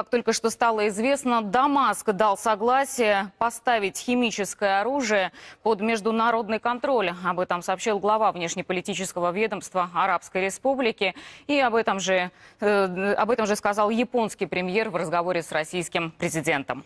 Как только что стало известно, Дамаск дал согласие поставить химическое оружие под международный контроль. Об этом сообщил глава внешнеполитического ведомства Арабской Республики. И об этом же, э, об этом же сказал японский премьер в разговоре с российским президентом.